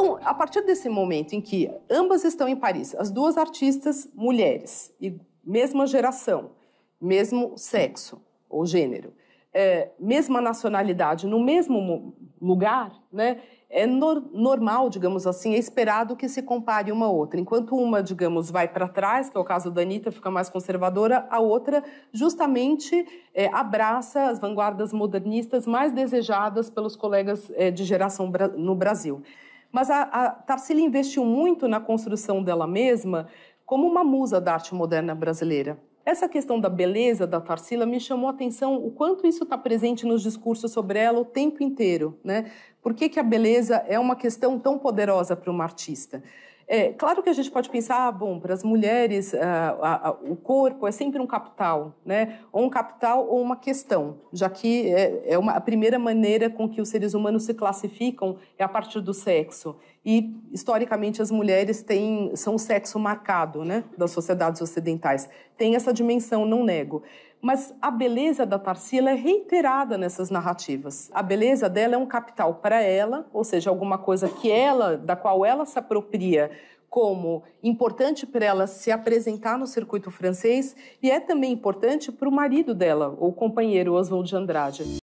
Então, a partir desse momento em que ambas estão em Paris, as duas artistas mulheres, e mesma geração, mesmo sexo ou gênero, é, mesma nacionalidade, no mesmo lugar, né, é no normal, digamos assim, é esperado que se compare uma a outra. Enquanto uma, digamos, vai para trás, que é o caso da Anitta, fica mais conservadora, a outra justamente é, abraça as vanguardas modernistas mais desejadas pelos colegas é, de geração no Brasil. Mas a, a Tarsila investiu muito na construção dela mesma como uma musa da arte moderna brasileira. Essa questão da beleza da Tarsila me chamou a atenção o quanto isso está presente nos discursos sobre ela o tempo inteiro. Né? Por que, que a beleza é uma questão tão poderosa para uma artista? É, claro que a gente pode pensar, ah, bom, para as mulheres ah, a, a, o corpo é sempre um capital, né? Ou um capital ou uma questão, já que é, é uma, a primeira maneira com que os seres humanos se classificam é a partir do sexo e historicamente as mulheres têm são o sexo marcado, né, das sociedades ocidentais. Tem essa dimensão, não nego. Mas a beleza da Tarsila é reiterada nessas narrativas. A beleza dela é um capital para ela, ou seja, alguma coisa que ela, da qual ela se apropria como importante para ela se apresentar no circuito francês e é também importante para o marido dela, o companheiro Oswald de Andrade.